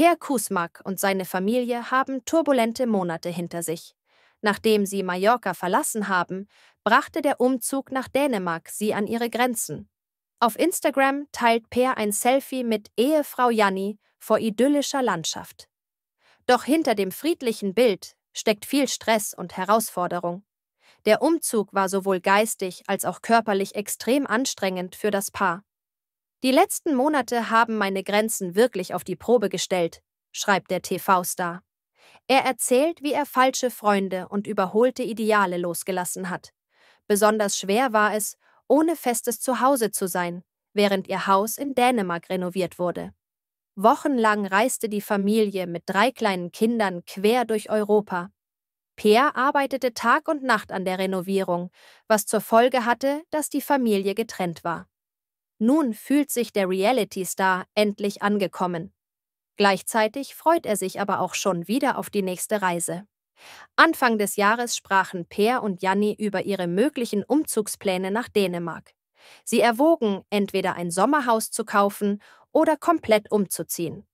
Per Kusmak und seine Familie haben turbulente Monate hinter sich. Nachdem sie Mallorca verlassen haben, brachte der Umzug nach Dänemark sie an ihre Grenzen. Auf Instagram teilt Per ein Selfie mit Ehefrau Janni vor idyllischer Landschaft. Doch hinter dem friedlichen Bild steckt viel Stress und Herausforderung. Der Umzug war sowohl geistig als auch körperlich extrem anstrengend für das Paar. Die letzten Monate haben meine Grenzen wirklich auf die Probe gestellt, schreibt der TV-Star. Er erzählt, wie er falsche Freunde und überholte Ideale losgelassen hat. Besonders schwer war es, ohne festes Zuhause zu sein, während ihr Haus in Dänemark renoviert wurde. Wochenlang reiste die Familie mit drei kleinen Kindern quer durch Europa. Peer arbeitete Tag und Nacht an der Renovierung, was zur Folge hatte, dass die Familie getrennt war. Nun fühlt sich der Reality Star endlich angekommen. Gleichzeitig freut er sich aber auch schon wieder auf die nächste Reise. Anfang des Jahres sprachen Peer und Janni über ihre möglichen Umzugspläne nach Dänemark. Sie erwogen, entweder ein Sommerhaus zu kaufen oder komplett umzuziehen.